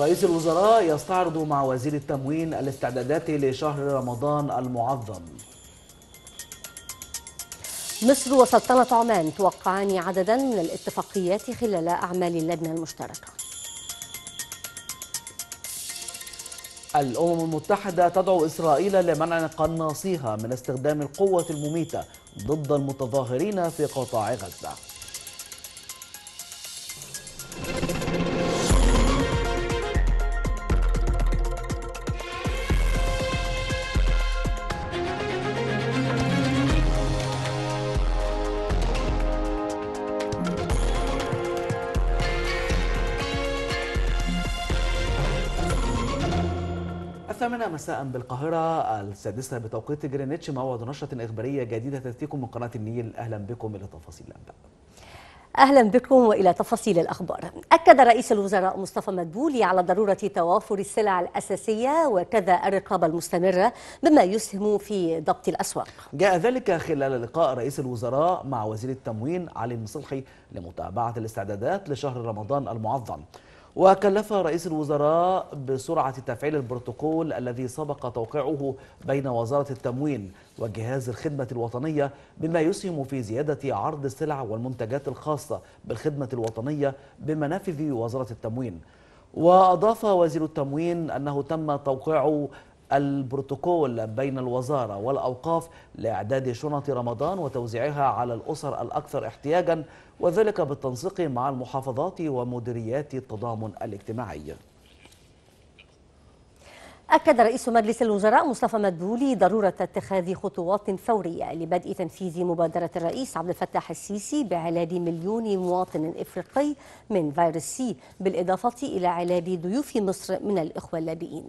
رئيس الوزراء يستعرض مع وزير التموين الاستعدادات لشهر رمضان المعظم مصر وسلطنة عمان توقعان عددا من الاتفاقيات خلال أعمال اللجنة المشتركة الأمم المتحدة تدعو إسرائيل لمنع قناصيها من استخدام القوة المميتة ضد المتظاهرين في قطاع غزة مساء بالقاهرة السادسة بتوقيت جرينتش موعد نشرة إخبارية جديدة تأتيكم من قناة النيل أهلا بكم إلى تفاصيل الأنباء أهلا بكم وإلى تفاصيل الأخبار أكد رئيس الوزراء مصطفى مدبولي على ضرورة توافر السلع الأساسية وكذا الرقابة المستمرة بما يسهم في ضبط الأسواق جاء ذلك خلال لقاء رئيس الوزراء مع وزير التموين علي المصلحي لمتابعة الاستعدادات لشهر رمضان المعظم وكلف رئيس الوزراء بسرعة تفعيل البروتوكول الذي سبق توقيعه بين وزارة التموين وجهاز الخدمة الوطنية بما يسهم في زيادة عرض السلع والمنتجات الخاصة بالخدمة الوطنية بمنافذ وزارة التموين وأضاف وزير التموين أنه تم توقيع البروتوكول بين الوزارة والأوقاف لإعداد شنط رمضان وتوزيعها على الأسر الأكثر احتياجا وذلك بالتنسيق مع المحافظات ومديريات التضامن الاجتماعي أكد رئيس مجلس الوزراء مصطفى مدبولي ضرورة اتخاذ خطوات فورية لبدء تنفيذ مبادرة الرئيس عبد الفتاح السيسي بعلاج مليون مواطن إفريقي من فيروس سي بالإضافة إلى علاج ضيوف مصر من الإخوة اللاجئين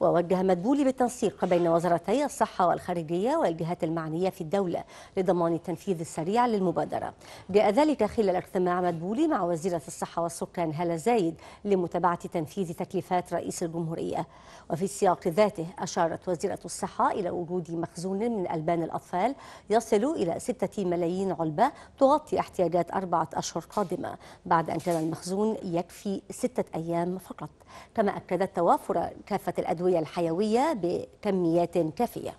ووجه مدبولي بالتنسيق بين وزارتي الصحة والخارجية والجهات المعنية في الدولة لضمان التنفيذ السريع للمبادرة جاء ذلك خلال اجتماع مدبولي مع وزيرة الصحة والسكان هالة زايد لمتابعة تنفيذ تكليفات رئيس الجمهورية وفي السياق ذاته أشارت وزيرة الصحة إلى وجود مخزون من ألبان الأطفال يصل إلى 6 ملايين علبة تغطي احتياجات أربعة أشهر قادمة بعد أن كان المخزون يكفي ستة أيام فقط كما أكدت توافر كافة الأدوية الحيوية بكميات كافية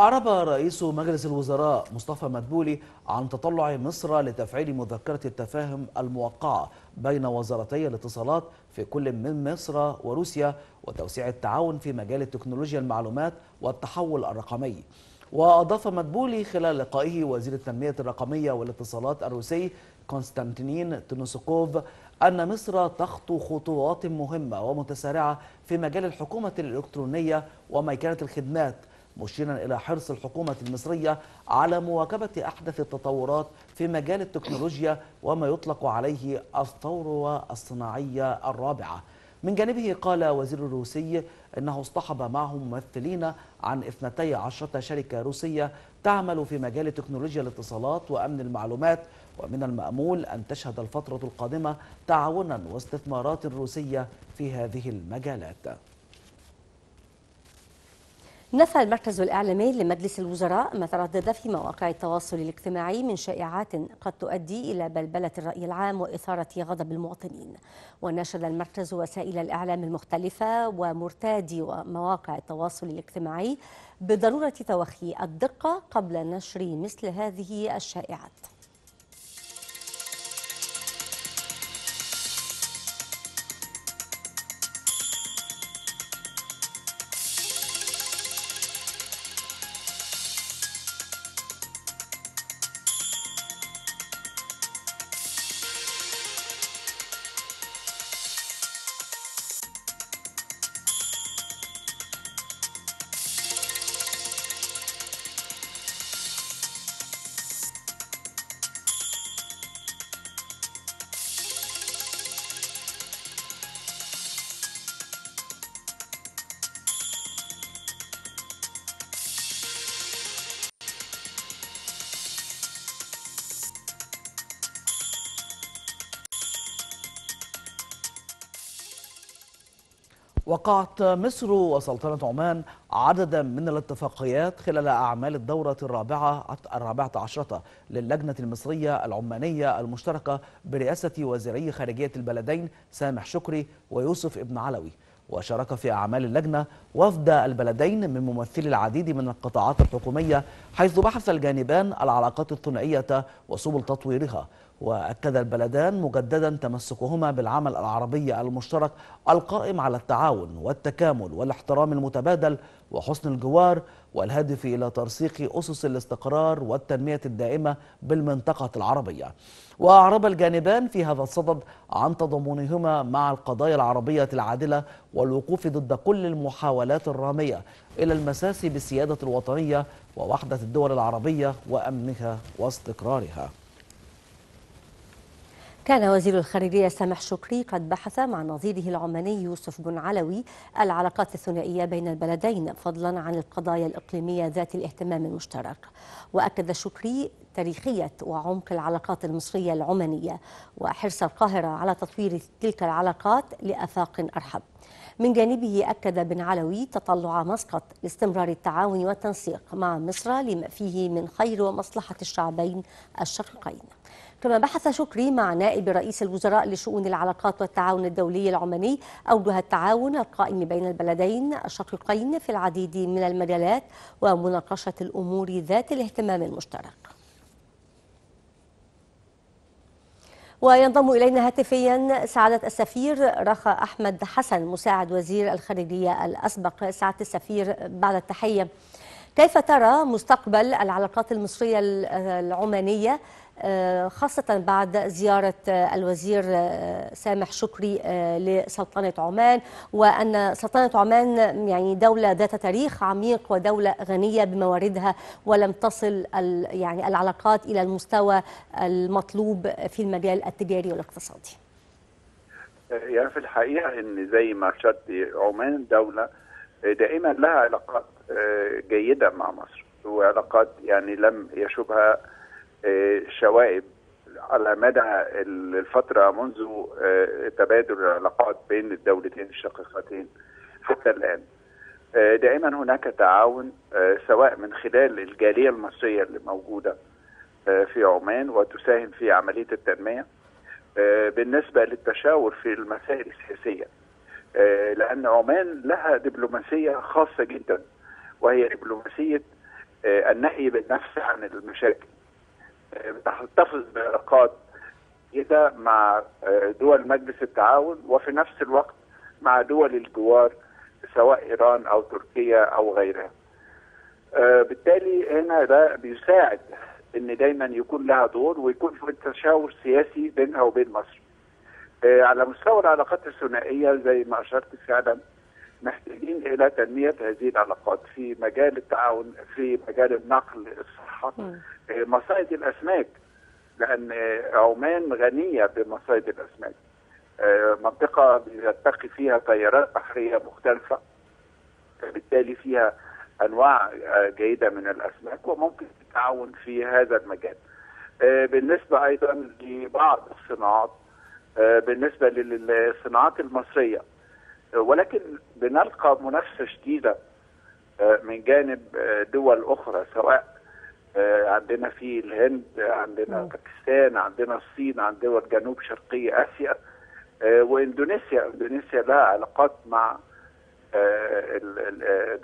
أعرب رئيس مجلس الوزراء مصطفى مدبولي عن تطلع مصر لتفعيل مذكرة التفاهم الموقعة بين وزارتي الاتصالات في كل من مصر وروسيا وتوسيع التعاون في مجال التكنولوجيا المعلومات والتحول الرقمي وأضاف مدبولي خلال لقائه وزير التنمية الرقمية والاتصالات الروسي كونستانتينين تونسكوف أن مصر تخطو خطوات مهمة ومتسارعة في مجال الحكومة الإلكترونية وميكانة الخدمات مشيرا إلى حرص الحكومة المصرية على مواكبة أحدث التطورات في مجال التكنولوجيا وما يطلق عليه الثورة الصناعية الرابعة من جانبه قال وزير الروسي أنه اصطحب معه ممثلين عن 12 شركة روسية تعمل في مجال تكنولوجيا الاتصالات وأمن المعلومات ومن المأمول أن تشهد الفترة القادمة تعاونا واستثمارات روسية في هذه المجالات نفى المركز الإعلامي لمجلس الوزراء ما تردد في مواقع التواصل الاجتماعي من شائعات قد تؤدي إلى بلبلة الرأي العام وإثارة غضب المواطنين ونشر المركز وسائل الإعلام المختلفة ومرتادي ومواقع التواصل الاجتماعي بضرورة توخي الدقة قبل نشر مثل هذه الشائعات وقعت مصر وسلطنة عمان عددا من الاتفاقيات خلال أعمال الدورة الرابعة الرابعة عشرة للجنة المصرية العمانية المشتركة برئاسة وزيري خارجية البلدين سامح شكري ويوسف ابن علوي وشارك في أعمال اللجنة وفد البلدين من ممثلي العديد من القطاعات الحكومية حيث بحث الجانبان العلاقات الثنائية وسبل تطويرها وأكد البلدان مجددا تمسكهما بالعمل العربي المشترك القائم على التعاون والتكامل والاحترام المتبادل وحسن الجوار والهدف إلى ترسيخ أسس الاستقرار والتنمية الدائمة بالمنطقة العربية وأعرب الجانبان في هذا الصدد عن تضامنهما مع القضايا العربية العادلة والوقوف ضد كل المحاولات الرامية إلى المساس بالسيادة الوطنية ووحدة الدول العربية وأمنها واستقرارها كان وزير الخارجية سامح شكري قد بحث مع نظيره العماني يوسف بن علوي العلاقات الثنائية بين البلدين فضلا عن القضايا الإقليمية ذات الاهتمام المشترك وأكد شكري تاريخية وعمق العلاقات المصرية العمانية وحرص القاهرة على تطوير تلك العلاقات لأفاق أرحب من جانبه أكد بن علوي تطلع مسقط لاستمرار التعاون والتنسيق مع مصر لما فيه من خير ومصلحة الشعبين الشقيقين كما بحث شكري مع نائب رئيس الوزراء لشؤون العلاقات والتعاون الدولي العماني أوجه التعاون القائم بين البلدين الشقيقين في العديد من المجالات ومناقشة الأمور ذات الاهتمام المشترك وينضم إلينا هاتفيا سعادة السفير رخا أحمد حسن مساعد وزير الخارجية الأسبق سعادة السفير بعد التحية كيف ترى مستقبل العلاقات المصرية العمانية آه، خاصة بعد زيارة آه، الوزير آه، سامح شكري لسلطنة عمان وأن سلطنة عمان يعني دولة ذات تاريخ عميق ودولة غنية بمواردها ولم تصل يعني العلاقات إلى المستوى المطلوب في المجال التجاري والاقتصادي يعني في الحقيقة أن زي ما أرشدت عمان دولة دائما لها علاقات جيدة مع مصر وعلاقات يعني لم يشبها شوائب على مدى الفترة منذ آه، تبادل العلاقات بين الدولتين الشقيقتين حتى الآن آه، دائما هناك تعاون آه، سواء من خلال الجالية المصرية اللي موجودة في عمان وتساهم في عملية التنمية بالنسبة للتشاور في المسائل السياسية لأن عمان لها دبلوماسية خاصة جدا وهي دبلوماسية النهي بالنفس عن المشاكل بتحتفظ بعلاقات جيده مع آه، دول مجلس التعاون وفي نفس الوقت مع دول الجوار سواء ايران او تركيا او غيرها. آه، بالتالي هنا ده بيساعد ان دايما يكون لها دور ويكون في تشاور سياسي بينها وبين مصر. آه، على مستوى العلاقات الثنائيه زي ما اشرت فعلا محتاجين الى تنميه هذه العلاقات في مجال التعاون في مجال النقل الصحه آه، مصايد الاسماك لان آه، عمان غنيه بمصايد الاسماك آه، منطقه بيرتقي فيها تيارات بحريه مختلفه بالتالي فيها انواع جيده من الاسماك وممكن التعاون في هذا المجال. بالنسبه ايضا لبعض الصناعات بالنسبه للصناعات المصريه ولكن بنلقى منافسه شديده آه، من جانب آه، دول اخرى سواء آه، عندنا في الهند عندنا باكستان عندنا الصين دول جنوب شرقي اسيا واندونيسيا اندونيسيا لها علاقات مع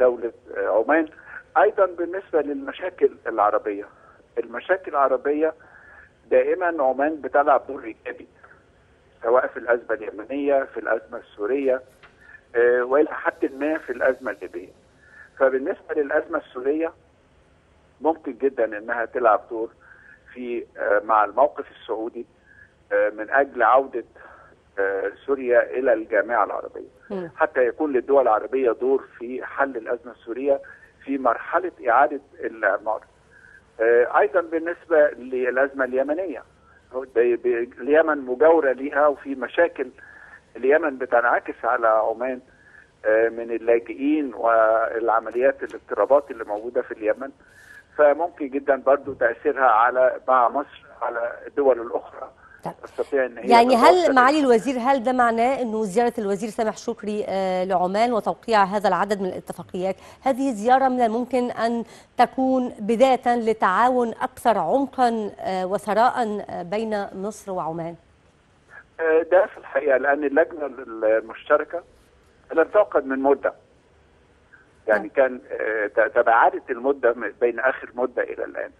دوله عمان ايضا بالنسبه للمشاكل العربيه المشاكل العربيه دائما عمان بتلعب دور ايجابي سواء في الازمه اليمنيه في الازمه السوريه آه، والى حد ما في الازمه الليبيه. فبالنسبه للازمه السوريه ممكن جدا انها تلعب دور في آه، مع الموقف السعودي آه، من اجل عوده سوريا الى الجامعه العربيه حتى يكون للدول العربيه دور في حل الازمه السوريه في مرحله اعاده الاعمار. ايضا بالنسبه للازمه اليمنيه اليمن مجاوره ليها وفي مشاكل اليمن بتنعكس على عمان آه، من اللاجئين والعمليات الاضطرابات اللي موجوده في اليمن فممكن جدا برضو تاثيرها على مع مصر على الدول الاخرى تستطيع طيب. ان هي يعني هل معالي الوزير هل ده معناه انه زياره الوزير سامح شكري آه، لعمان وتوقيع هذا العدد من الاتفاقيات هذه زياره من الممكن ان تكون بدايه لتعاون اكثر عمقا آه، وثراء بين مصر وعمان ده في الحقيقه لان اللجنه المشتركه لم تعقد من مده يعني نعم. كان آه، تباعدت المده بين اخر مده الى الان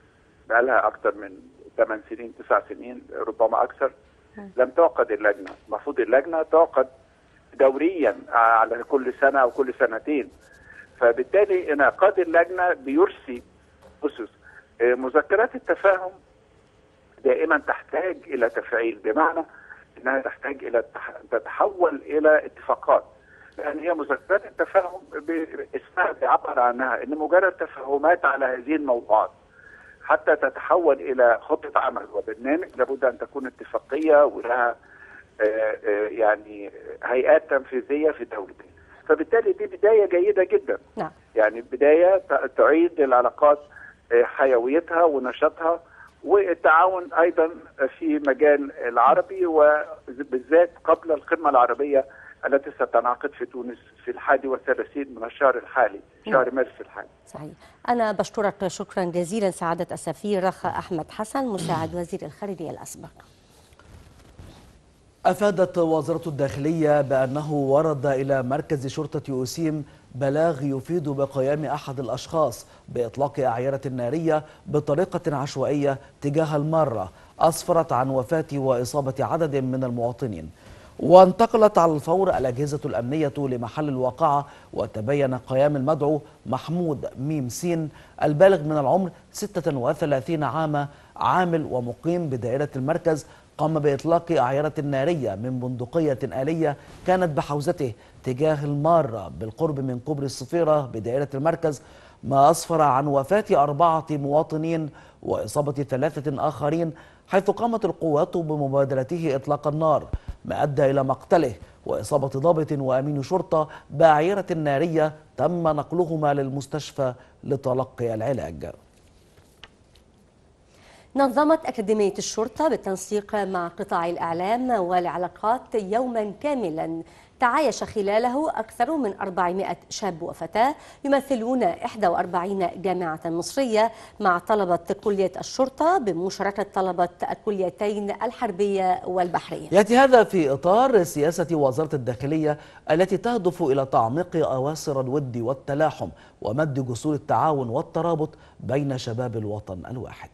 بقى لها اكثر من 8 سنين 9 سنين ربما اكثر نعم. لم تعقد اللجنه المفروض اللجنه تعقد دوريا على كل سنه او كل سنتين فبالتالي انعقاد اللجنه بيرسي اسس آه، مذكرات التفاهم دائما تحتاج الى تفعيل بمعنى انها تحتاج الى تتحول الى اتفاقات لان هي مذكرات التفاهم اسمها بيعبر عنها ان مجرد تفاهمات على هذه الموضوعات حتى تتحول الى خطه عمل وبرنامج لابد ان تكون اتفاقيه ولها آه، آه، يعني هيئات تنفيذيه في الدولتين فبالتالي دي بدايه جيده جدا نعم. يعني بدايه تعيد العلاقات آه، حيويتها ونشاطها والتعاون ايضا في مجال العربي وبالذات قبل القمه العربيه التي ستنعقد في تونس في الحادي والثلاثين من الشهر الحالي شهر مارس الحالي صحيح أنا بشكرك شكرا جزيلا سعادة السفير رخاء أحمد حسن مساعد وزير الخارجية الأسبق أفادت وزارة الداخلية بأنه ورد إلى مركز شرطة أوسيم بلاغ يفيد بقيام أحد الأشخاص بإطلاق أعيرة نارية بطريقة عشوائية تجاه المارة أسفرت عن وفاة وإصابة عدد من المواطنين وانتقلت على الفور الأجهزة الأمنية لمحل الواقعة وتبين قيام المدعو محمود ميم سين البالغ من العمر 36 عاما عامل ومقيم بدائرة المركز قام بإطلاق أعيرة نارية من بندقية آلية كانت بحوزته تجاه المارة بالقرب من كوبري الصفيرة بدائرة المركز ما أسفر عن وفاة أربعة مواطنين وإصابة ثلاثة آخرين حيث قامت القوات بمبادرته إطلاق النار ما أدى إلى مقتله وإصابة ضابط وأمين شرطة بعيرة نارية تم نقلهما للمستشفى لتلقي العلاج نظمت أكاديمية الشرطة بالتنسيق مع قطاع الإعلام والعلاقات يوما كاملا تعايش خلاله أكثر من 400 شاب وفتاة يمثلون 41 جامعة مصرية مع طلبة كلية الشرطة بمشاركة طلبة الكليتين الحربية والبحرية يأتي هذا في إطار سياسة وزارة الداخلية التي تهدف إلى تعميق أواصر الود والتلاحم ومد جسور التعاون والترابط بين شباب الوطن الواحد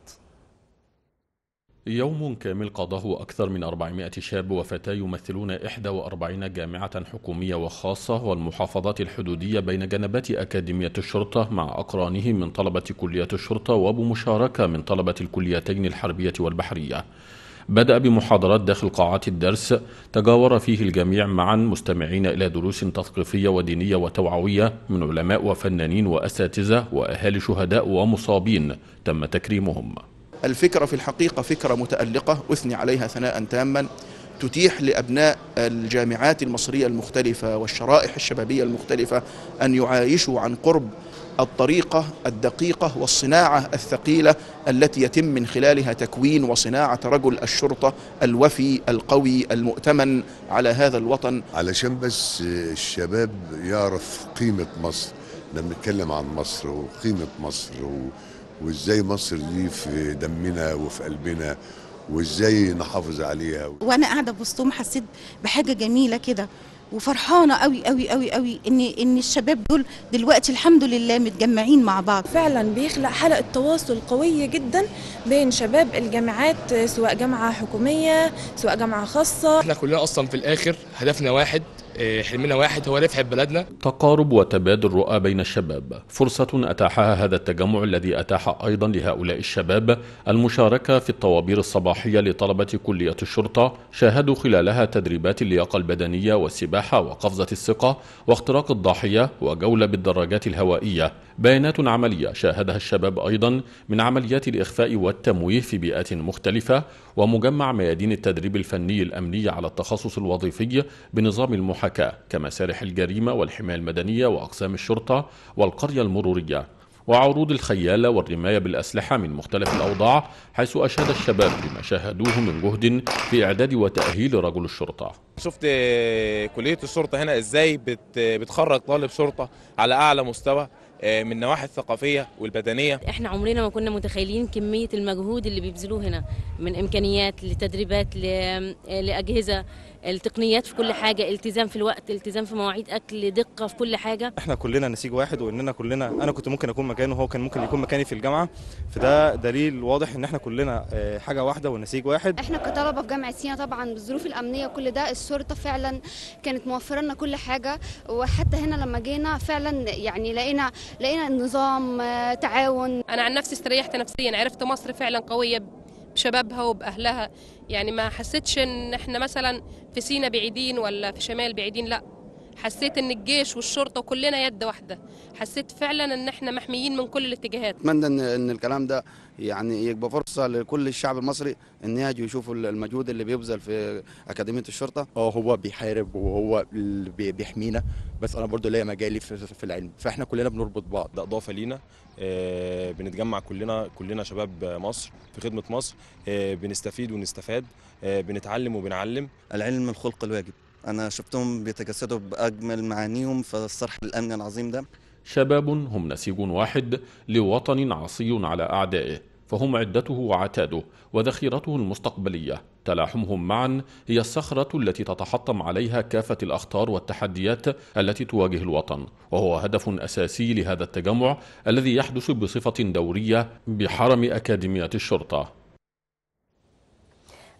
يوم كامل قضاه أكثر من 400 شاب وفتاة يمثلون 41 جامعة حكومية وخاصة والمحافظات الحدودية بين جنبات أكاديمية الشرطة مع أقرانهم من طلبة كلية الشرطة وبمشاركة من طلبة الكليتين الحربية والبحرية بدأ بمحاضرات داخل قاعات الدرس تجاور فيه الجميع معا مستمعين إلى دروس تثقيفية ودينية وتوعوية من علماء وفنانين وأساتذة وأهالي شهداء ومصابين تم تكريمهم الفكرة في الحقيقة فكرة متألقة أثني عليها ثناء تاما تتيح لأبناء الجامعات المصرية المختلفة والشرائح الشبابية المختلفة أن يعايشوا عن قرب الطريقة الدقيقة والصناعة الثقيلة التي يتم من خلالها تكوين وصناعة رجل الشرطة الوفي القوي المؤتمن على هذا الوطن علشان بس الشباب يعرف قيمة مصر لما نتكلم عن مصر وقيمة مصر و... وازاي مصر دي في دمنا وفي قلبنا وازاي نحافظ عليها وانا قاعده بوسطهم حسيت بحاجه جميله كده وفرحانه قوي قوي قوي قوي ان ان الشباب دول دلوقتي الحمد لله متجمعين مع بعض فعلا بيخلق حلقه تواصل قويه جدا بين شباب الجامعات سواء جامعه حكوميه سواء جامعه خاصه احنا كلنا اصلا في الاخر هدفنا واحد إيه، حلمنا واحد هو رفع بلدنا تقارب وتبادل رؤى بين الشباب فرصة أتاحها هذا التجمع الذي أتاح أيضا لهؤلاء الشباب المشاركة في الطوابير الصباحية لطلبة كلية الشرطة شاهدوا خلالها تدريبات اللياقة البدنية والسباحة وقفزة الثقة واختراق الضاحية وجولة بالدراجات الهوائية بيانات عملية شاهدها الشباب أيضا من عمليات الإخفاء والتمويه في بيئات مختلفة ومجمع ميادين التدريب الفني الأمني على التخصص الوظيفي بنظام المحاكاة كمسارح الجريمة والحماية المدنية وأقسام الشرطة والقرية المرورية وعروض الخيالة والرماية بالأسلحة من مختلف الأوضاع حيث أشاد الشباب بما شاهدوه من جهد في إعداد وتأهيل رجل الشرطة شفت كلية الشرطة هنا إزاي بتخرج طالب شرطة على أعلى مستوى آه، من النواحي الثقافيه والبدنيه احنا عمرنا ما كنا متخيلين كميه المجهود اللي بيبذلوه هنا من امكانيات لتدريبات آه، لاجهزه التقنيات في كل حاجه التزام في الوقت التزام في مواعيد اكل دقه في كل حاجه احنا كلنا نسيج واحد واننا كلنا انا كنت ممكن اكون مكانه وهو كان ممكن يكون مكاني في الجامعه فده دليل واضح ان احنا كلنا آه، حاجه واحده ونسيج واحد احنا كطلبه في جامعه سينا طبعا بالظروف الامنيه وكل ده الشرطه فعلا كانت موفره لنا كل حاجه وحتى هنا لما جينا فعلا يعني لقينا لقينا النظام آه، تعاون انا عن نفسي استريحت نفسيا عرفت مصر فعلا قويه بشبابها وبأهلها يعني ما حسيتش إن إحنا مثلا في سينا بعيدين ولا في شمال بعيدين لأ حسيت ان الجيش والشرطه كلنا يد واحده حسيت فعلا ان احنا محميين من كل الاتجاهات اتمنى ان ان الكلام ده يعني يبقى فرصه لكل الشعب المصري ان يجوا يشوفوا المجهود اللي بيبذل في اكاديميه الشرطه اه هو بيحارب وهو اللي بيحمينا بس انا برضو ليا مجالي في, في العلم فاحنا كلنا بنربط بعض ده اضافه لينا آه، بنتجمع كلنا كلنا شباب مصر في خدمه مصر آه، بنستفيد ونستفاد آه، بنتعلم وبنعلم العلم الخلق الواجب أنا شفتهم بيتجسدوا بأجمل معانيهم في الصرح الأمن العظيم ده شباب هم نسيج واحد لوطن عصي على أعدائه فهم عدته وعتاده وذخيرته المستقبلية تلاحمهم معا هي الصخرة التي تتحطم عليها كافة الأخطار والتحديات التي تواجه الوطن وهو هدف أساسي لهذا التجمع الذي يحدث بصفة دورية بحرم أكاديمية الشرطة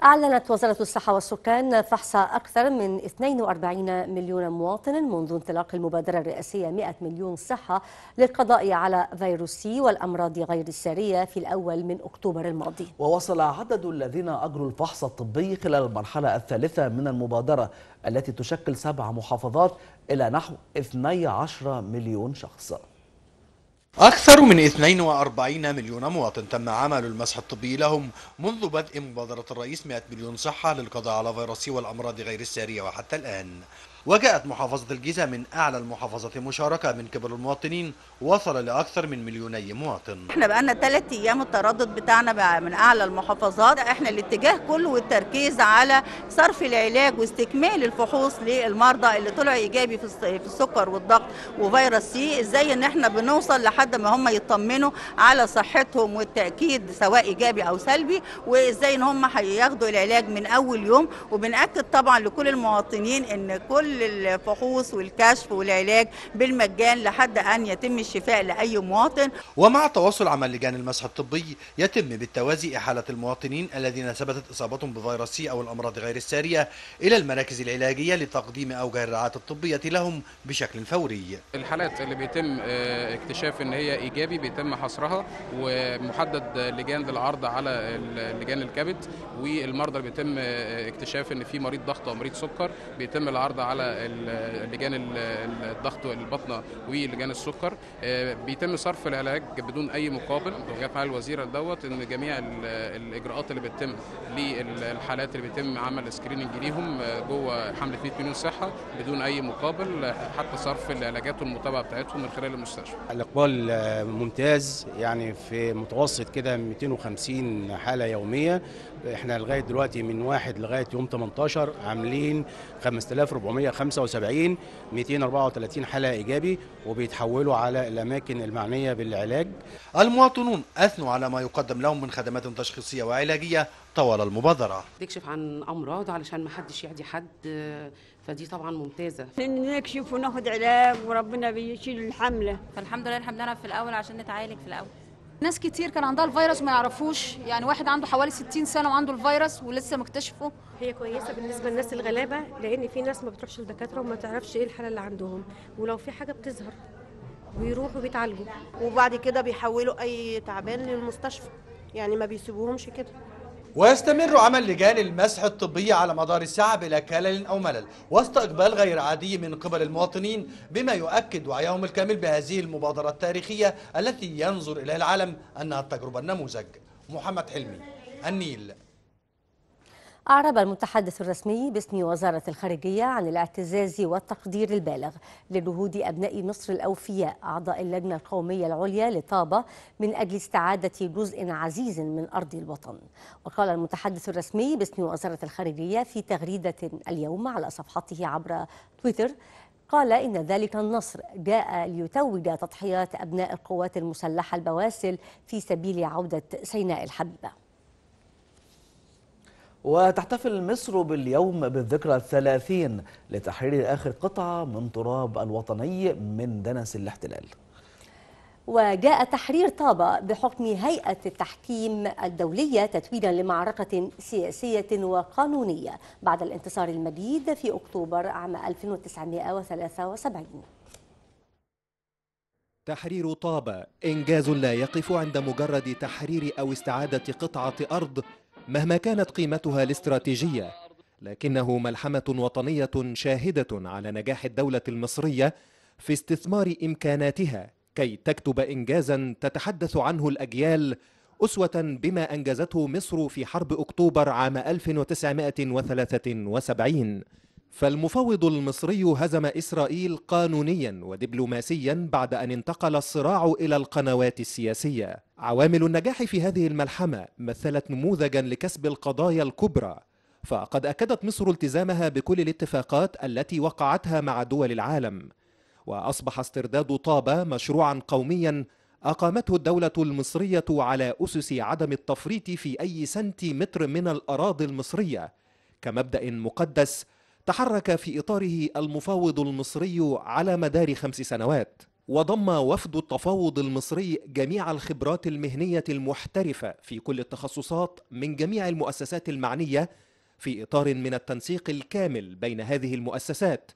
أعلنت وزارة الصحة والسكان فحص أكثر من 42 مليون مواطن منذ انطلاق المبادرة الرئاسية 100 مليون صحة للقضاء على فيروس سي والأمراض غير السارية في الأول من أكتوبر الماضي ووصل عدد الذين أجروا الفحص الطبي خلال المرحلة الثالثة من المبادرة التي تشكل سبع محافظات إلى نحو 12 مليون شخص أكثر من 42 مليون مواطن تم عمل المسح الطبي لهم منذ بدء مبادرة الرئيس 100 مليون صحة للقضاء على فيروس والأمراض غير السارية وحتى الآن وجاءت محافظة الجيزة من أعلى المحافظات مشاركة من قبل المواطنين وصل لأكثر من مليوني مواطن احنا بقالنا ثلاث أيام التردد بتاعنا بقى من أعلى المحافظات احنا الاتجاه كله والتركيز على صرف العلاج واستكمال الفحوص للمرضى اللي طلعوا إيجابي في السكر والضغط وفيروس سي ازاي ان احنا بنوصل لحد ما هم يطمنوا على صحتهم والتأكيد سواء إيجابي أو سلبي وازاي ان هم هياخدوا العلاج من أول يوم وبنأكد طبعا لكل المواطنين ان كل كل الفحوص والكشف والعلاج بالمجان لحد أن يتم الشفاء لأي مواطن ومع تواصل عمل لجان المسح الطبي يتم بالتوازي إحالة المواطنين الذين ثبتت إصابتهم بفيروس سي أو الأمراض غير السارية إلى المراكز العلاجية لتقديم أوجه الرعاية الطبية لهم بشكل فوري الحالات اللي بيتم آه، اكتشاف ان هي ايجابي بيتم حصرها ومحدد لجان للعرض على لجان الكبد والمرضى اللي بيتم آه، اكتشاف ان في مريض ضغط او مريض سكر بيتم العرض على لجان الضغط والبطنه ولجان السكر آه، بيتم صرف العلاج بدون اي مقابل جت مع الوزيره دوت ان جميع الاجراءات اللي بتتم للحالات اللي بيتم عمل سكريننج ليهم آه، جوه حمله 100 مليون صحه بدون اي مقابل حتى صرف العلاجات والمتابعه بتاعتهم من خلال المستشفى. الاقبال آه، ممتاز يعني في متوسط كده 250 حاله يوميه احنا لغايه دلوقتي من واحد لغايه يوم 18 عاملين 5400 75 234 حالة إيجابي وبيتحولوا على الأماكن المعنية بالعلاج المواطنون أثنوا على ما يقدم لهم من خدمات تشخيصية وعلاجية طوال المبادرة بيكشف عن أمراض علشان ما حدش يعدي حد فدي طبعا ممتازة نكشف وناخد علاج وربنا بيشيل الحملة فالحمد لله الحمد لله في الأول عشان نتعالج في الأول ناس كتير كان عندها الفيروس وما يعرفوش يعني واحد عنده حوالي 60 سنه وعنده الفيروس ولسه مكتشفه هي كويسه بالنسبه للناس الغلابه لان في ناس ما بتروحش للدكاتره وما تعرفش ايه الحاله اللي عندهم ولو في حاجه بتظهر بيروحوا بيتعالجوا وبعد كده بيحولوا اي تعبان للمستشفى يعني ما بيسيبوهمش كده ويستمر عمل لجان المسح الطبي على مدار الساعة بلا كلل أو ملل وسط إقبال غير عادي من قبل المواطنين بما يؤكد وعيهم الكامل بهذه المبادرة التاريخية التي ينظر إليها العالم أنها التجربة النموذج محمد حلمي النيل أعرب المتحدث الرسمي باسم وزارة الخارجية عن الاعتزاز والتقدير البالغ لجهود أبناء مصر الأوفياء أعضاء اللجنة القومية العليا لطابة من أجل استعادة جزء عزيز من أرض الوطن وقال المتحدث الرسمي باسم وزارة الخارجية في تغريدة اليوم على صفحته عبر تويتر قال إن ذلك النصر جاء ليتوج تضحيات أبناء القوات المسلحة البواسل في سبيل عودة سيناء الحبيبة وتحتفل مصر باليوم بالذكرى الثلاثين لتحرير آخر قطعة من تراب الوطني من دنس الاحتلال وجاء تحرير طابة بحكم هيئة التحكيم الدولية تتويجا لمعركة سياسية وقانونية بعد الانتصار المجيد في أكتوبر عام 1973 تحرير طابة إنجاز لا يقف عند مجرد تحرير أو استعادة قطعة أرض مهما كانت قيمتها الاستراتيجية لكنه ملحمة وطنية شاهدة على نجاح الدولة المصرية في استثمار إمكاناتها كي تكتب إنجازا تتحدث عنه الأجيال أسوة بما أنجزته مصر في حرب أكتوبر عام 1973 فالمفوض المصري هزم إسرائيل قانونيا ودبلوماسيا بعد أن انتقل الصراع إلى القنوات السياسية عوامل النجاح في هذه الملحمة مثلت نموذجا لكسب القضايا الكبرى فقد أكدت مصر التزامها بكل الاتفاقات التي وقعتها مع دول العالم وأصبح استرداد طابة مشروعا قوميا أقامته الدولة المصرية على أسس عدم التفريط في أي سنتيمتر من الأراضي المصرية كمبدأ مقدس تحرك في إطاره المفاوض المصري على مدار خمس سنوات وضم وفد التفاوض المصري جميع الخبرات المهنية المحترفة في كل التخصصات من جميع المؤسسات المعنية في إطار من التنسيق الكامل بين هذه المؤسسات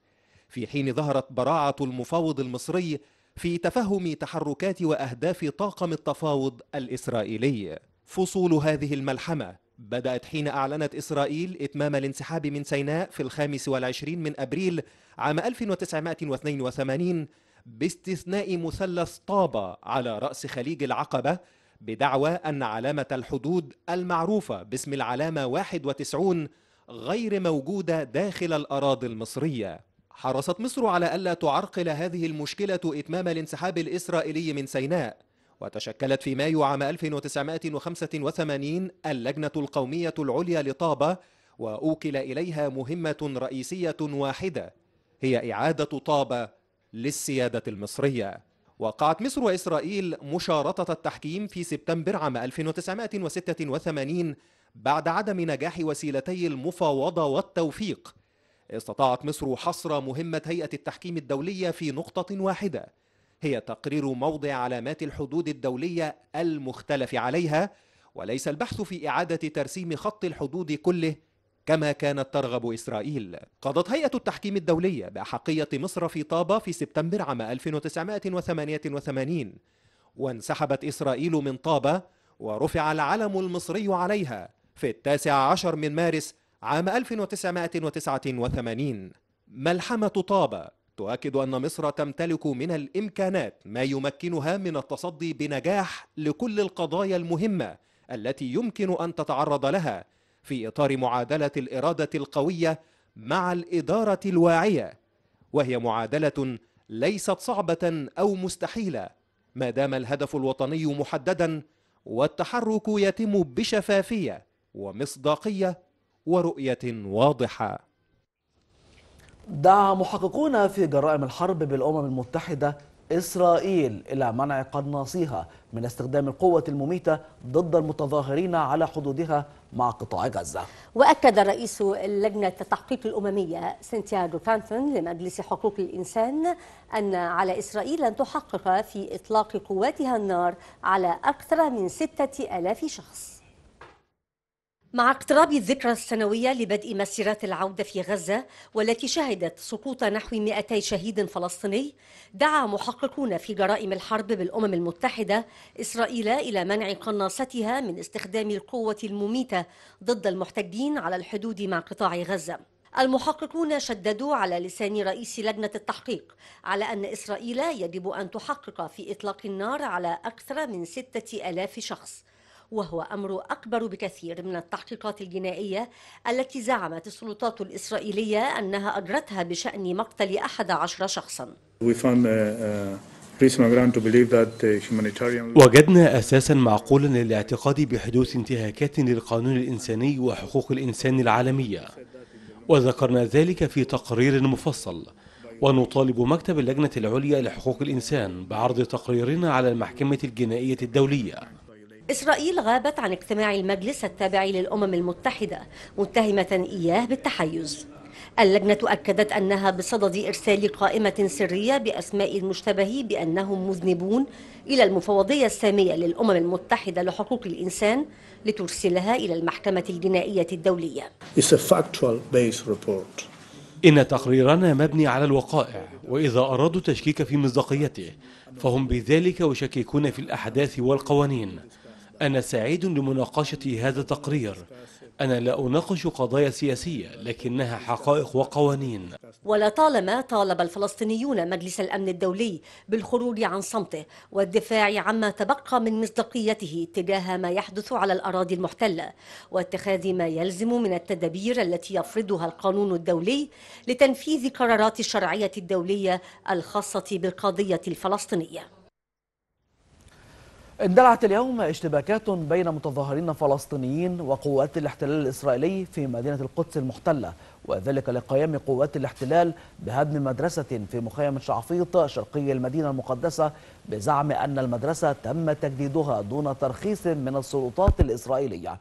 في حين ظهرت براعة المفاوض المصري في تفهم تحركات وأهداف طاقم التفاوض الإسرائيلي فصول هذه الملحمة بدأت حين أعلنت إسرائيل إتمام الانسحاب من سيناء في الخامس والعشرين من أبريل عام 1982 باستثناء مثلث طابة على رأس خليج العقبة بدعوى أن علامة الحدود المعروفة باسم العلامة 91 غير موجودة داخل الأراضي المصرية حرصت مصر على ألا تعرقل هذه المشكلة إتمام الانسحاب الإسرائيلي من سيناء وتشكلت في مايو عام 1985 اللجنة القومية العليا لطابة وأوكل إليها مهمة رئيسية واحدة هي إعادة طابة للسيادة المصرية وقعت مصر وإسرائيل مشارطة التحكيم في سبتمبر عام 1986 بعد عدم نجاح وسيلتي المفاوضة والتوفيق استطاعت مصر حصر مهمة هيئة التحكيم الدولية في نقطة واحدة هي تقرير موضع علامات الحدود الدولية المختلف عليها وليس البحث في إعادة ترسيم خط الحدود كله كما كانت ترغب إسرائيل قضت هيئة التحكيم الدولية بأحقية مصر في طابة في سبتمبر عام 1988 وانسحبت إسرائيل من طابة ورفع العلم المصري عليها في التاسع عشر من مارس عام 1989 ملحمة طابة تؤكد أن مصر تمتلك من الإمكانات ما يمكنها من التصدي بنجاح لكل القضايا المهمة التي يمكن أن تتعرض لها في إطار معادلة الإرادة القوية مع الإدارة الواعية وهي معادلة ليست صعبة أو مستحيلة ما دام الهدف الوطني محددا والتحرك يتم بشفافية ومصداقية ورؤية واضحة دعا محققون في جرائم الحرب بالأمم المتحدة إسرائيل إلى منع قناصيها من استخدام القوة المميتة ضد المتظاهرين على حدودها مع قطاع غزة وأكد رئيس اللجنة التحقيق الأممية سنتياغو كانتون لمجلس حقوق الإنسان أن على إسرائيل أن تحقق في إطلاق قواتها النار على أكثر من ستة ألاف شخص مع اقتراب الذكرى السنوية لبدء مسيرات العودة في غزة والتي شهدت سقوط نحو 200 شهيد فلسطيني دعا محققون في جرائم الحرب بالأمم المتحدة إسرائيل إلى منع قناصتها من استخدام القوة المميتة ضد المحتجين على الحدود مع قطاع غزة المحققون شددوا على لسان رئيس لجنة التحقيق على أن إسرائيل يجب أن تحقق في إطلاق النار على أكثر من ستة ألاف شخص وهو أمر أكبر بكثير من التحقيقات الجنائية التي زعمت السلطات الإسرائيلية أنها أجرتها بشأن مقتل 11 شخصا uh, uh, uh, وجدنا أساسا معقولا للاعتقاد بحدوث انتهاكات للقانون الإنساني وحقوق الإنسان العالمية وذكرنا ذلك في تقرير مفصل ونطالب مكتب اللجنة العليا لحقوق الإنسان بعرض تقريرنا على المحكمة الجنائية الدولية إسرائيل غابت عن اجتماع المجلس التابع للأمم المتحدة متهمة إياه بالتحيز اللجنة أكدت أنها بصدد إرسال قائمة سرية بأسماء المشتبه بأنهم مذنبون إلى المفوضية السامية للأمم المتحدة لحقوق الإنسان لترسلها إلى المحكمة الجنائية الدولية إن تقريرنا مبني على الوقائع وإذا أرادوا تشكيك في مصداقيته فهم بذلك وشككون في الأحداث والقوانين أنا سعيد لمناقشة هذا التقرير أنا لا أناقش قضايا سياسية لكنها حقائق وقوانين ولطالما طالب الفلسطينيون مجلس الأمن الدولي بالخروج عن صمته والدفاع عما تبقى من مصداقيته تجاه ما يحدث على الأراضي المحتلة واتخاذ ما يلزم من التدابير التي يفرضها القانون الدولي لتنفيذ قرارات الشرعية الدولية الخاصة بالقضية الفلسطينية اندلعت اليوم اشتباكات بين متظاهرين فلسطينيين وقوات الاحتلال الإسرائيلي في مدينة القدس المحتلة وذلك لقيام قوات الاحتلال بهدم مدرسة في مخيم شعفيط شرقي المدينة المقدسة بزعم أن المدرسة تم تجديدها دون ترخيص من السلطات الإسرائيلية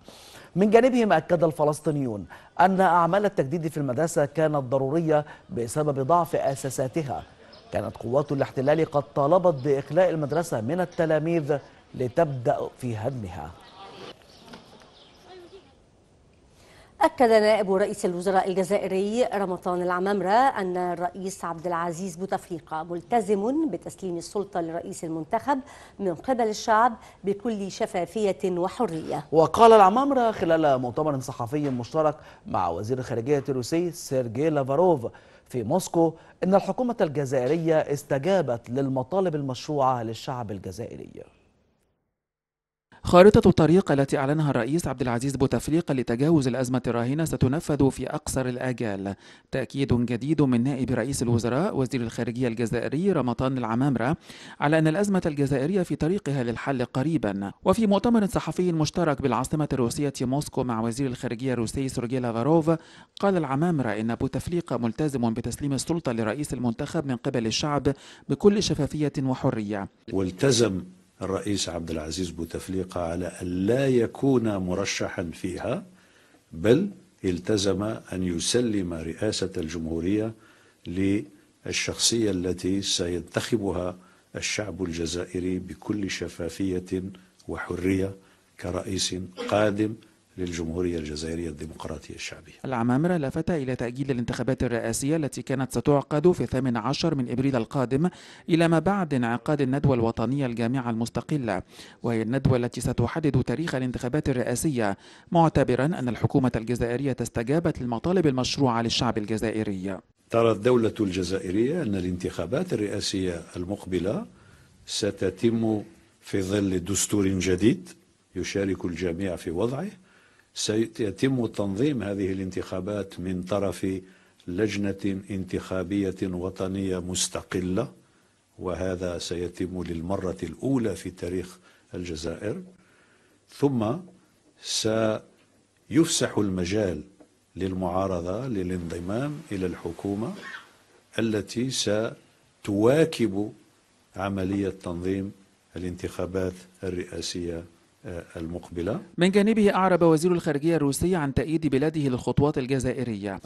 من جانبهم أكد الفلسطينيون أن أعمال التجديد في المدرسة كانت ضرورية بسبب ضعف أساساتها كانت قوات الاحتلال قد طالبت بإخلاء المدرسة من التلاميذ لتبدأ في هدمها أكد نائب رئيس الوزراء الجزائري رمضان العمامرة أن الرئيس عبد العزيز بوتفليقة ملتزم بتسليم السلطة لرئيس المنتخب من قبل الشعب بكل شفافية وحرية. وقال العمامرة خلال مؤتمر صحفي مشترك مع وزير الخارجية الروسي سيرجي لافاروف في موسكو أن الحكومة الجزائرية استجابت للمطالب المشروعة للشعب الجزائري. خارطة الطريق التي أعلنها الرئيس عبد العزيز بوتفليقة لتجاوز الأزمة الراهنة ستنفذ في أقصر الآجال تأكيد جديد من نائب رئيس الوزراء وزير الخارجية الجزائري رمضان العمامرة على أن الأزمة الجزائرية في طريقها للحل قريبا وفي مؤتمر صحفي مشترك بالعاصمة الروسية موسكو مع وزير الخارجية الروسي سيرجي لافاروف قال العمامرة إن بوتفليقة ملتزم بتسليم السلطة لرئيس المنتخب من قبل الشعب بكل شفافية وحرية والتزم الرئيس عبد العزيز بوتفليقة على أن لا يكون مرشحا فيها بل التزم أن يسلم رئاسة الجمهورية للشخصية التي سينتخبها الشعب الجزائري بكل شفافية وحرية كرئيس قادم للجمهورية الجزائرية الديمقراطية الشعبية العمامرة لفت إلى تأجيل الانتخابات الرئاسية التي كانت ستعقد في 18 من إبريل القادم إلى ما بعد انعقاد الندوة الوطنية الجامعة المستقلة وهي الندوة التي ستحدد تاريخ الانتخابات الرئاسية معتبرا أن الحكومة الجزائرية استجابت للمطالب المشروعة للشعب الجزائري ترى الدولة الجزائرية أن الانتخابات الرئاسية المقبلة ستتم في ظل دستور جديد يشارك الجميع في وضعه سيتم تنظيم هذه الانتخابات من طرف لجنة انتخابية وطنية مستقلة وهذا سيتم للمرة الأولى في تاريخ الجزائر ثم سيفسح المجال للمعارضة للانضمام إلى الحكومة التي ستواكب عملية تنظيم الانتخابات الرئاسية المقبلة من جانبه أعرب وزير الخارجية الروسي عن تأييد بلاده للخطوات الجزائرية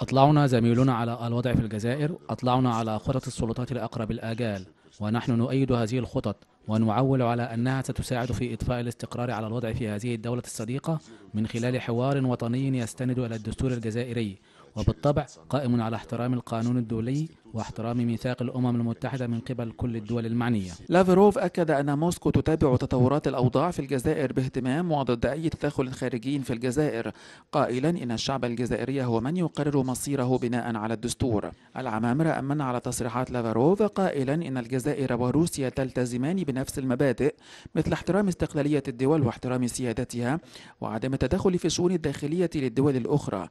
أطلعنا زميلنا على الوضع في الجزائر أطلعنا على خطط السلطات لأقرب الآجال ونحن نؤيد هذه الخطط ونعول على أنها ستساعد في إطفاء الاستقرار على الوضع في هذه الدولة الصديقة من خلال حوار وطني يستند إلى الدستور الجزائري وبالطبع قائم على احترام القانون الدولي واحترام ميثاق الأمم المتحدة من قبل كل الدول المعنية لافروف أكد أن موسكو تتابع تطورات الأوضاع في الجزائر باهتمام وضد أي تدخل خارجي في الجزائر قائلا إن الشعب الجزائري هو من يقرر مصيره بناء على الدستور العمامرة أمن على تصريحات لافروف قائلا إن الجزائر وروسيا تلتزمان بنفس المبادئ مثل احترام استقلالية الدول واحترام سيادتها وعدم التدخل في الشؤون الداخلية للدول الأخرى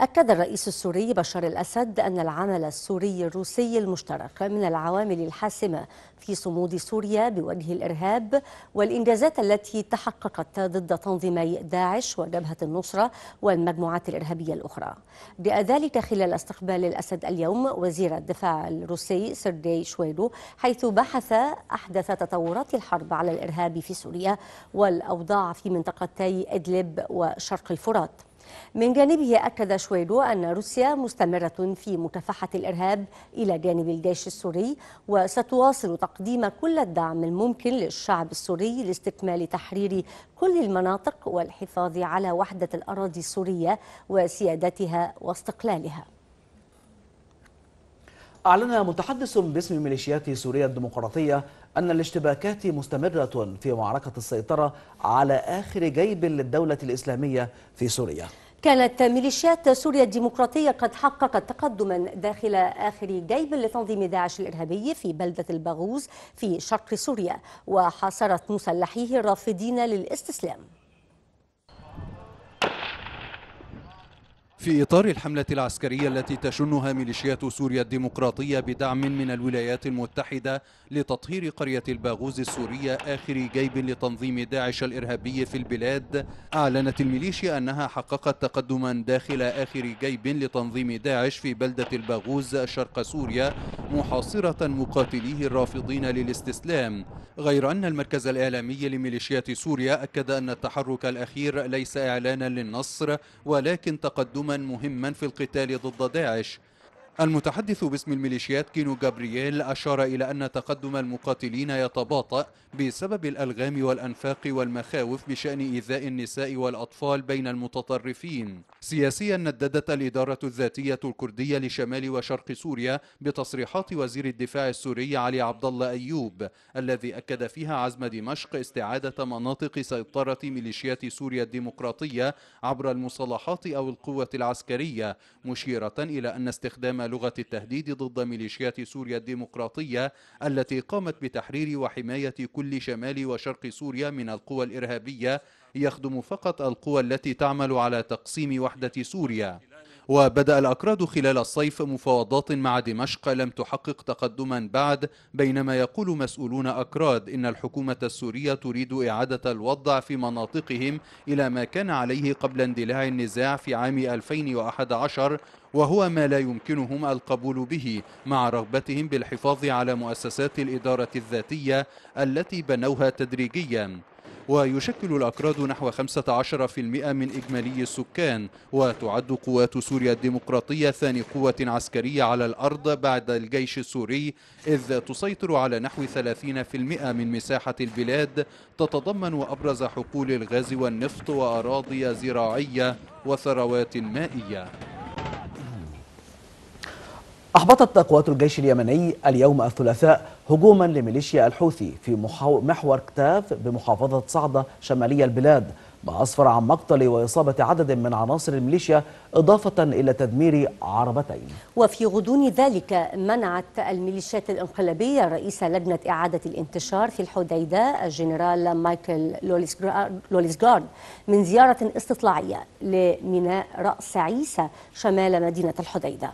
أكد الرئيس السوري بشار الأسد أن العمل السوري الروسي المشترك من العوامل الحاسمة في صمود سوريا بوجه الإرهاب والإنجازات التي تحققت ضد تنظيمي داعش وجبهة النصرة والمجموعات الإرهابية الأخرى جاء ذلك خلال استقبال الأسد اليوم وزير الدفاع الروسي سيرجي شويلو حيث بحث أحدث تطورات الحرب على الإرهاب في سوريا والأوضاع في منطقتي إدلب وشرق الفرات من جانبه أكد شويدو أن روسيا مستمرة في مكافحة الإرهاب إلى جانب الجيش السوري وستواصل تقديم كل الدعم الممكن للشعب السوري لاستكمال تحرير كل المناطق والحفاظ على وحدة الأراضي السورية وسيادتها واستقلالها أعلن متحدث باسم ميليشيات سوريا الديمقراطية أن الاشتباكات مستمرة في معركة السيطرة على آخر جيب للدولة الإسلامية في سوريا كانت ميليشيات سوريا الديمقراطية قد حققت تقدما داخل آخر جيب لتنظيم داعش الإرهابي في بلدة الباغوز في شرق سوريا وحاصرت مسلحيه الرافضين للاستسلام في إطار الحملة العسكرية التي تشنها ميليشيات سوريا الديمقراطية بدعم من الولايات المتحدة لتطهير قرية الباغوز السورية آخر جيب لتنظيم داعش الإرهابي في البلاد أعلنت الميليشيا أنها حققت تقدما داخل آخر جيب لتنظيم داعش في بلدة الباغوز شرق سوريا محاصرة مقاتليه الرافضين للاستسلام غير أن المركز الإعلامي لميليشيات سوريا أكد أن التحرك الأخير ليس إعلانا للنصر ولكن تقدما مهما في القتال ضد داعش المتحدث باسم الميليشيات كينو جابرييل أشار إلى أن تقدم المقاتلين يتباطأ بسبب الألغام والأنفاق والمخاوف بشأن إيذاء النساء والأطفال بين المتطرفين سياسيا نددت الإدارة الذاتية الكردية لشمال وشرق سوريا بتصريحات وزير الدفاع السوري علي عبد الله أيوب الذي أكد فيها عزم دمشق استعادة مناطق سيطرة ميليشيات سوريا الديمقراطية عبر المصالحات أو القوة العسكرية مشيرة إلى أن استخدام لغة التهديد ضد ميليشيات سوريا الديمقراطية التي قامت بتحرير وحماية كل شمال وشرق سوريا من القوى الإرهابية يخدم فقط القوى التي تعمل على تقسيم وحدة سوريا وبدأ الأكراد خلال الصيف مفاوضات مع دمشق لم تحقق تقدما بعد بينما يقول مسؤولون أكراد إن الحكومة السورية تريد إعادة الوضع في مناطقهم إلى ما كان عليه قبل اندلاع النزاع في عام 2011 وهو ما لا يمكنهم القبول به مع رغبتهم بالحفاظ على مؤسسات الإدارة الذاتية التي بنوها تدريجياً ويشكل الأكراد نحو 15% من إجمالي السكان وتعد قوات سوريا الديمقراطية ثاني قوة عسكرية على الأرض بعد الجيش السوري إذ تسيطر على نحو 30% من مساحة البلاد تتضمن أبرز حقول الغاز والنفط وأراضي زراعية وثروات مائية أحبطت قوات الجيش اليمني اليوم الثلاثاء هجوما لميليشيا الحوثي في محور كتاف بمحافظة صعدة شمالية البلاد ما أسفر عن مقتل وإصابة عدد من عناصر الميليشيا إضافة إلى تدمير عربتين وفي غضون ذلك منعت الميليشيات الانقلابية رئيس لجنة إعادة الانتشار في الحديدة الجنرال مايكل لوليسغارد من زيارة استطلاعية لميناء رأس عيسى شمال مدينة الحديدة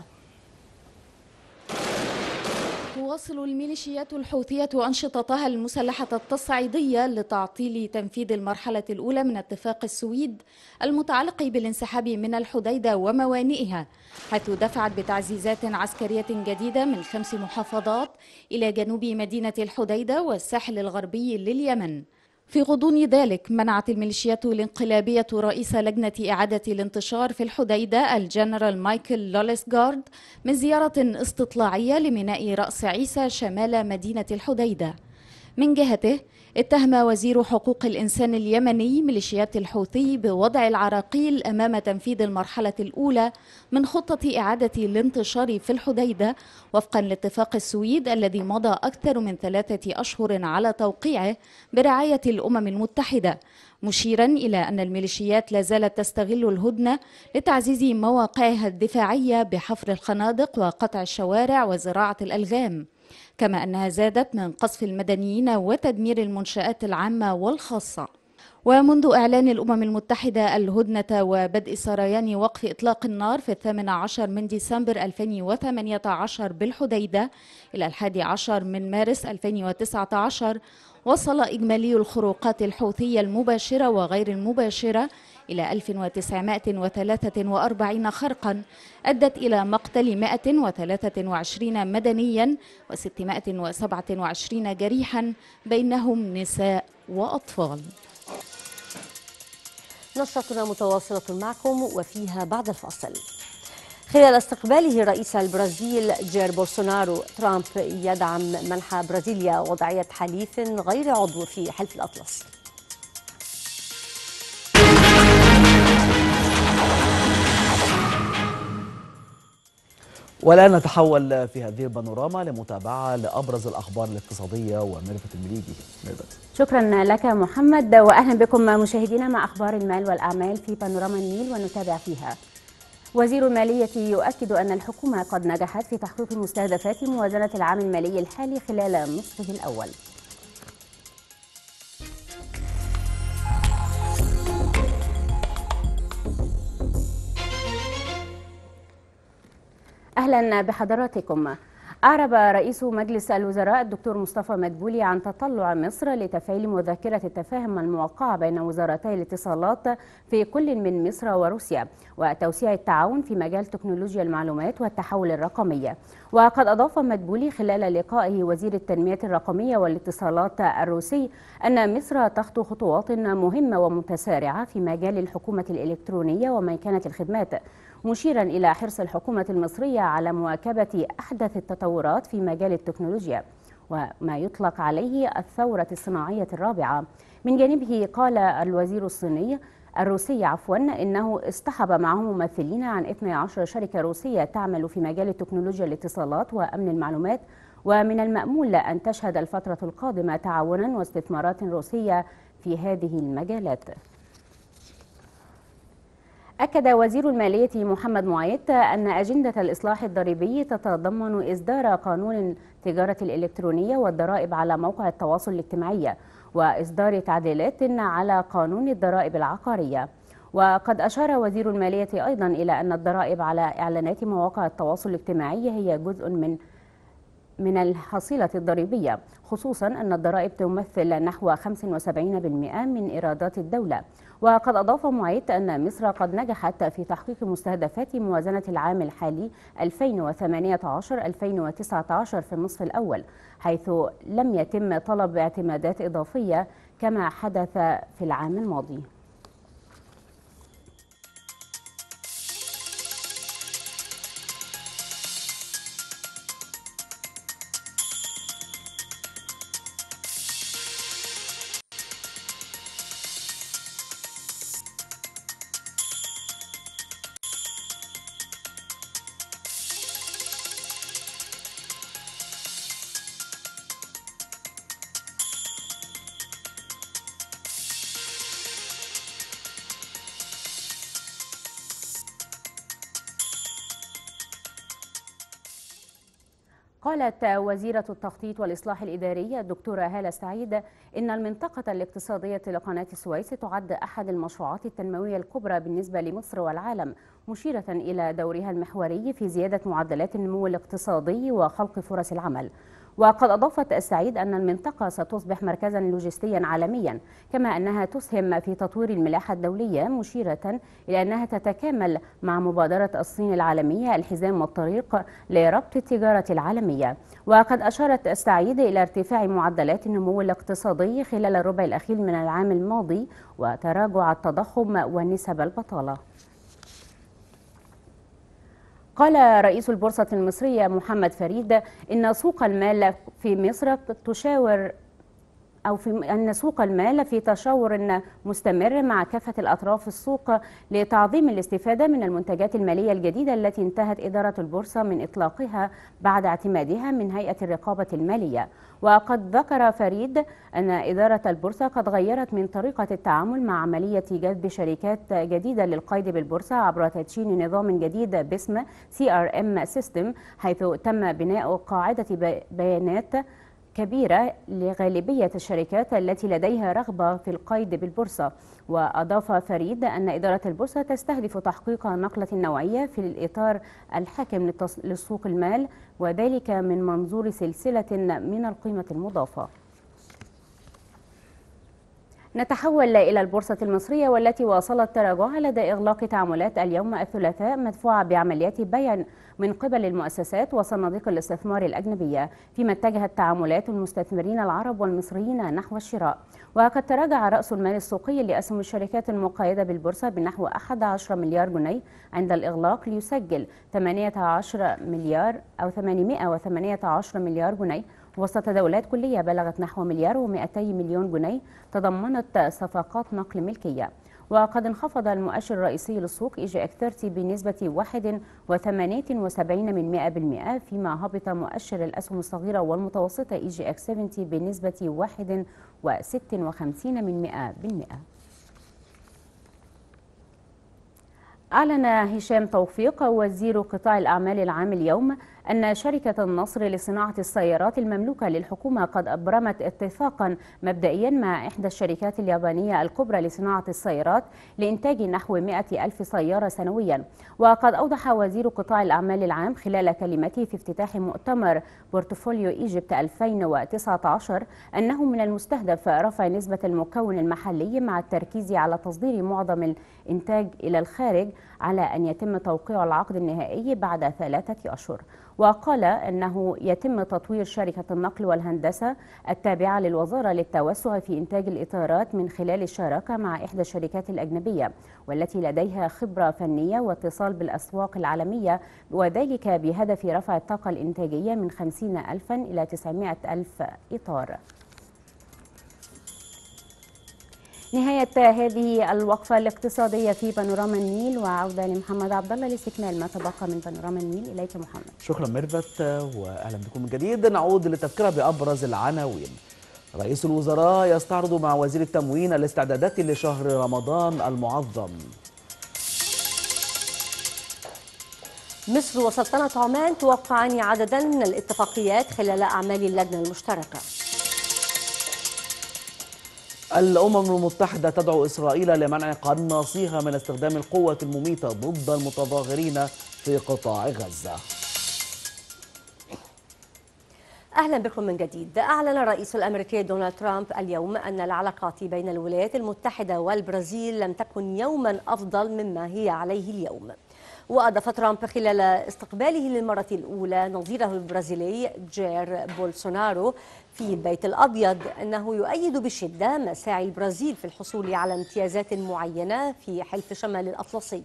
تواصل الميليشيات الحوثية أنشطتها المسلحة التصعيدية لتعطيل تنفيذ المرحلة الأولى من اتفاق السويد المتعلق بالانسحاب من الحديدة وموانئها حيث دفعت بتعزيزات عسكرية جديدة من خمس محافظات إلى جنوب مدينة الحديدة والساحل الغربي لليمن في غضون ذلك منعت الميليشيات الانقلابية رئيس لجنة إعادة الانتشار في الحديدة الجنرال مايكل لوليسغارد من زيارة استطلاعية لميناء رأس عيسى شمال مدينة الحديدة من جهته اتهم وزير حقوق الإنسان اليمني ميليشيات الحوثي بوضع العراقيل أمام تنفيذ المرحلة الأولى من خطة إعادة الانتشار في الحديدة وفقا لاتفاق السويد الذي مضى أكثر من ثلاثة أشهر على توقيعه برعاية الأمم المتحدة مشيرا إلى أن الميليشيات لا زالت تستغل الهدنة لتعزيز مواقعها الدفاعية بحفر الخنادق وقطع الشوارع وزراعة الألغام كما أنها زادت من قصف المدنيين وتدمير المنشآت العامة والخاصة ومنذ إعلان الأمم المتحدة الهدنة وبدء سريان وقف إطلاق النار في الثامن عشر من ديسمبر 2018 بالحديدة إلى الحادي عشر من مارس 2019 وصل إجمالي الخروقات الحوثية المباشرة وغير المباشرة إلى 1943 خرقا أدت إلى مقتل 123 مدنيا و627 جريحا بينهم نساء وأطفال نشرتنا متواصلة معكم وفيها بعد الفاصل خلال استقباله رئيس البرازيل جير بولسونارو ترامب يدعم منح برازيليا وضعية حليف غير عضو في حلف الأطلس والآن نتحول في هذه البانوراما لمتابعة لأبرز الأخبار الاقتصادية وميرفت المليجي شكرا لك محمد وأهلا بكم مشاهدينا مع أخبار المال والأعمال في بانوراما النيل ونتابع فيها وزير المالية يؤكد أن الحكومة قد نجحت في تحقيق مستهدفات موازنة العام المالي الحالي خلال نصفه الأول أهلا بحضراتكم أعرب رئيس مجلس الوزراء الدكتور مصطفى مدبولي عن تطلع مصر لتفعيل مذكرة التفاهم الموقعة بين وزارتي الاتصالات في كل من مصر وروسيا وتوسيع التعاون في مجال تكنولوجيا المعلومات والتحول الرقمي وقد أضاف مدبولي خلال لقائه وزير التنمية الرقمية والاتصالات الروسي أن مصر تخطو خطوات مهمة ومتسارعة في مجال الحكومة الإلكترونية وميكنة الخدمات مشيرا إلى حرص الحكومة المصرية على مواكبة أحدث التطورات في مجال التكنولوجيا وما يطلق عليه الثورة الصناعية الرابعة من جانبه قال الوزير الصيني الروسي عفوا انه اصطحب معه ممثلين عن 12 شركه روسيه تعمل في مجال تكنولوجيا الاتصالات وامن المعلومات ومن المامول ان تشهد الفتره القادمه تعاونا واستثمارات روسيه في هذه المجالات أكد وزير المالية محمد معيط أن أجندة الإصلاح الضريبي تتضمن إصدار قانون التجارة الإلكترونية والضرائب على موقع التواصل الاجتماعي وإصدار تعديلات على قانون الضرائب العقارية وقد أشار وزير المالية أيضا إلى أن الضرائب على إعلانات مواقع التواصل الاجتماعي هي جزء من من الحصيلة الضريبية خصوصا أن الضرائب تمثل نحو 75% من إيرادات الدولة وقد أضاف معيد أن مصر قد نجحت في تحقيق مستهدفات موازنة العام الحالي 2018-2019 في النصف الأول حيث لم يتم طلب اعتمادات إضافية كما حدث في العام الماضي قالت وزيرة التخطيط والإصلاح الإداري الدكتورة هالة سعيد إن المنطقة الاقتصادية لقناة السويس تعد أحد المشروعات التنموية الكبرى بالنسبة لمصر والعالم مشيرة إلى دورها المحوري في زيادة معدلات النمو الاقتصادي وخلق فرص العمل وقد أضافت السعيد أن المنطقة ستصبح مركزا لوجستيا عالميا كما أنها تسهم في تطوير الملاحة الدولية مشيرة إلى أنها تتكامل مع مبادرة الصين العالمية الحزام والطريق لربط التجارة العالمية وقد أشارت السعيد إلى ارتفاع معدلات النمو الاقتصادي خلال الربع الأخير من العام الماضي وتراجع التضخم ونسب البطالة قال رئيس البورصة المصرية محمد فريد إن سوق المال في مصر تشاور أو في أن سوق المال في تشاور مستمر مع كافة الأطراف في السوق لتعظيم الاستفادة من المنتجات المالية الجديدة التي انتهت إدارة البورصة من إطلاقها بعد اعتمادها من هيئة الرقابة المالية وقد ذكر فريد أن إدارة البورصة قد غيرت من طريقة التعامل مع عملية جذب شركات جديدة للقيد بالبورصة عبر تدشين نظام جديد باسم CRM System حيث تم بناء قاعدة بيانات كبيرة لغالبية الشركات التي لديها رغبة في القيد بالبورصة وأضاف فريد أن إدارة البورصة تستهدف تحقيق نقلة نوعية في الإطار الحاكم لسوق المال وذلك من منظور سلسلة من القيمة المضافة نتحول إلى البورصة المصرية والتي واصلت تراجعها لدى إغلاق تعاملات اليوم الثلاثاء مدفوعة بعمليات بيع من قبل المؤسسات وصناديق الاستثمار الأجنبية فيما اتجهت تعاملات المستثمرين العرب والمصريين نحو الشراء وقد تراجع رأس المال السوقي لأسهم الشركات المقايضه بالبورصة بنحو 11 مليار جنيه عند الإغلاق ليسجل 18 مليار أو 818 مليار جنيه وسط تداولات كلية بلغت نحو مليار و200 مليون جنيه تضمنت صفقات نقل ملكية وقد انخفض المؤشر الرئيسي للسوق إيجي 30 بنسبة 1.78 من 100% فيما هبط مؤشر الأسهم الصغيرة والمتوسطة إيجي أك 70 بنسبة 1.56 من 100%. أعلن هشام توفيق وزير قطاع الأعمال العام اليوم أن شركة النصر لصناعة السيارات المملوكة للحكومة قد أبرمت اتفاقا مبدئيا مع إحدى الشركات اليابانية الكبرى لصناعة السيارات لإنتاج نحو 100 ألف سيارة سنويا وقد أوضح وزير قطاع الأعمال العام خلال كلمته في افتتاح مؤتمر بورتفوليو إيجيبت 2019 أنه من المستهدف رفع نسبة المكون المحلي مع التركيز على تصدير معظم الإنتاج إلى الخارج على أن يتم توقيع العقد النهائي بعد ثلاثة أشهر وقال أنه يتم تطوير شركة النقل والهندسة التابعة للوزارة للتوسع في إنتاج الإطارات من خلال الشراكة مع إحدى الشركات الأجنبية والتي لديها خبرة فنية واتصال بالأسواق العالمية وذلك بهدف رفع الطاقة الإنتاجية من 50 ألفا إلى 900 ألف إطار نهاية هذه الوقفة الاقتصادية في بانوراما النيل وعودة لمحمد عبد الله لاستكمال ما تبقى من بانوراما النيل إليك محمد شكرا ميرفت وأهلا بكم من جديد نعود للتذكرة بأبرز العناوين رئيس الوزراء يستعرض مع وزير التموين الاستعدادات لشهر رمضان المعظم مصر وسلطنة عمان توقعان عددا من الاتفاقيات خلال أعمال اللجنة المشتركة الأمم المتحدة تدعو إسرائيل لمنع قناصيها من استخدام القوة المميتة ضد المتظاهرين في قطاع غزة أهلا بكم من جديد أعلن الرئيس الأمريكي دونالد ترامب اليوم أن العلاقات بين الولايات المتحدة والبرازيل لم تكن يوما أفضل مما هي عليه اليوم وأضاف ترامب خلال استقباله للمرة الأولى نظيره البرازيلي جير بولسونارو في البيت الأبيض أنه يؤيد بشدة مساعي البرازيل في الحصول على امتيازات معينة في حلف شمال الأطلسي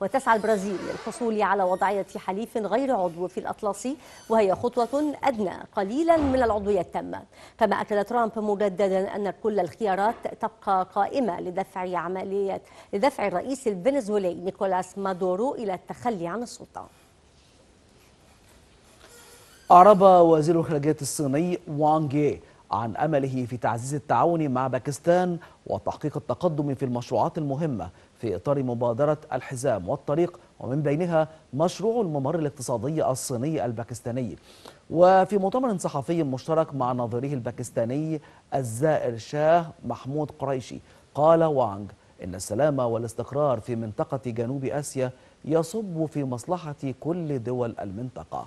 وتسعى البرازيل للحصول على وضعية حليف غير عضو في الأطلسي وهي خطوة أدنى قليلا من العضوية التامة كما أكد ترامب مجددا أن كل الخيارات تبقى قائمة لدفع عملية لدفع الرئيس الفنزويلي نيكولاس مادورو إلى التخلي عن السلطة أعرب وزير الخارجية الصيني وانغ يي عن أمله في تعزيز التعاون مع باكستان وتحقيق التقدم في المشروعات المهمة في إطار مبادرة الحزام والطريق ومن بينها مشروع الممر الاقتصادي الصيني الباكستاني وفي مؤتمر صحفي مشترك مع نظيره الباكستاني الزائر شاه محمود قريشي قال وانغ إن السلام والاستقرار في منطقة جنوب آسيا يصب في مصلحة كل دول المنطقة.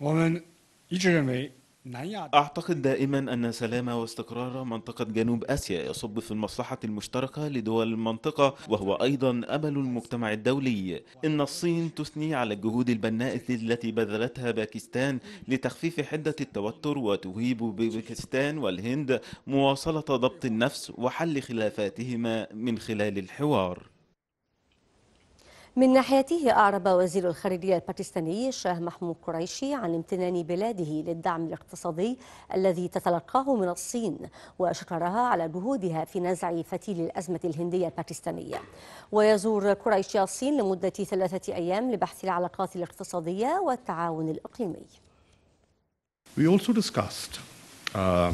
我们一直认为 أعتقد دائما أن سلام واستقرار منطقة جنوب آسيا يصب في المصلحة المشتركة لدول المنطقة وهو أيضا أمل المجتمع الدولي إن الصين تثني على الجهود البناءة التي بذلتها باكستان لتخفيف حدة التوتر وتهيب باكستان والهند مواصلة ضبط النفس وحل خلافاتهما من خلال الحوار من ناحيته أعرب وزير الخارجية الباكستاني الشاه محمود قريشي عن امتنان بلاده للدعم الاقتصادي الذي تتلقاه من الصين وشكرها على جهودها في نزع فتيل الأزمة الهندية الباكستانية ويزور قريشي الصين لمدة ثلاثة أيام لبحث العلاقات الاقتصادية والتعاون الإقليمي We also discussed uh...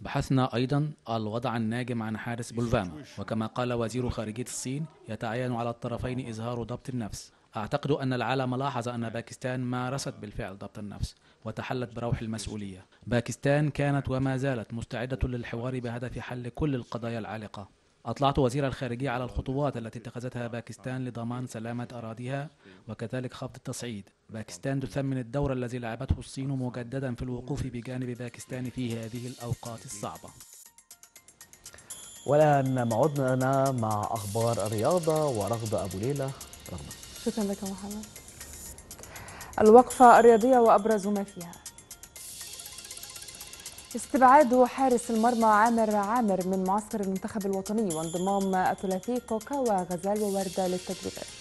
بحثنا أيضا الوضع الناجم عن حارس بولفان وكما قال وزير خارجية الصين يتعين على الطرفين إظهار ضبط النفس أعتقد أن العالم لاحظ أن باكستان مارست بالفعل ضبط النفس وتحلت بروح المسؤولية باكستان كانت وما زالت مستعدة للحوار بهدف حل كل القضايا العالقة أطلعت وزير الخارجية على الخطوات التي اتخذتها باكستان لضمان سلامة أراضيها وكذلك خفض التصعيد باكستان تثمن الدور الذي لعبته الصين مجددا في الوقوف بجانب باكستان في هذه الأوقات الصعبة والآن معدنا مع أخبار الرياضة ورغدة أبو ليلى رغدة شكرا لك محمد الوقفة الرياضية وأبرز ما فيها استبعاد حارس المرمى عامر عامر من معسكر المنتخب الوطني وانضمام الثلاثي كوكا وغزال ووردة للتدريبات